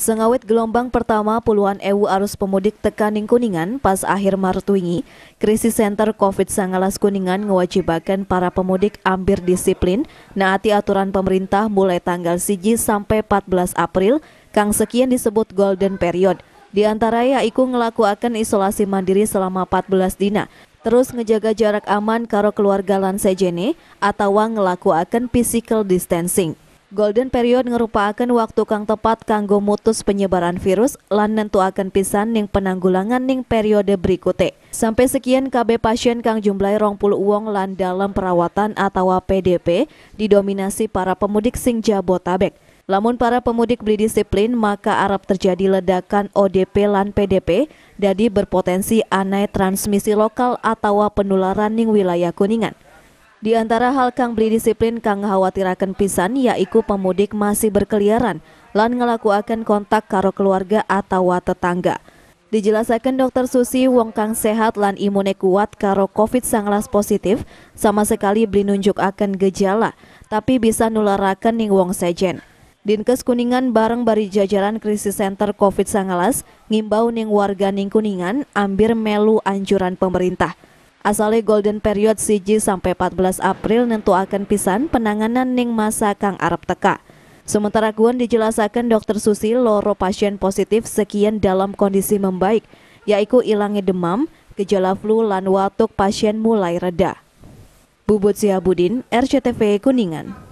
Sengawit gelombang pertama puluhan ewu arus pemudik tekaning Kuningan pas akhir Maret wingi, krisis center COVID 19 Kuningan mewajibkan para pemudik ambil disiplin naati aturan pemerintah mulai tanggal siji sampai 14 April, kang sekian disebut golden period. Di antara ya iku ngelakuakan isolasi mandiri selama 14 dina, terus ngejaga jarak aman karo keluarga lansai sejene, atau ngelakuakan physical distancing. Golden period ngerupakan waktu kang tepat kanggo mutus penyebaran virus lan nentu akan pisan ning penanggulangan ning periode berikutnya. Sampai sekian KB pasien kang jumlah rong puluh uang lan dalam perawatan atau PDP didominasi para pemudik sing Jabotabek. Lamun para pemudik beli disiplin, maka Arab terjadi ledakan ODP lan PDP, jadi berpotensi anai transmisi lokal atau penularan ning wilayah Kuningan. Di antara hal kang beli disiplin kang khawatir akan pisan yaitu pemudik masih berkeliaran lan akan kontak karo keluarga atau tetangga. Dijelaskan dokter Susi wong kang sehat lan imune kuat karo COVID-19 positif sama sekali beli nunjuk akan gejala tapi bisa nularakan ning wong sejen. Dinkes Kuningan bareng bari jajaran krisis center COVID-19 ngimbau ning warga ning Kuningan ambil melu anjuran pemerintah. Asale golden period siji sampai 14 April nentu akan pisan penanganan ning masa kang Arab teka. Sementara kuan dijelaskan dokter Susi loro pasien positif sekian dalam kondisi membaik, yaitu ilangi demam, gejala flu lan watuk pasien mulai reda. Bubut Sihabudin, RCTV Kuningan.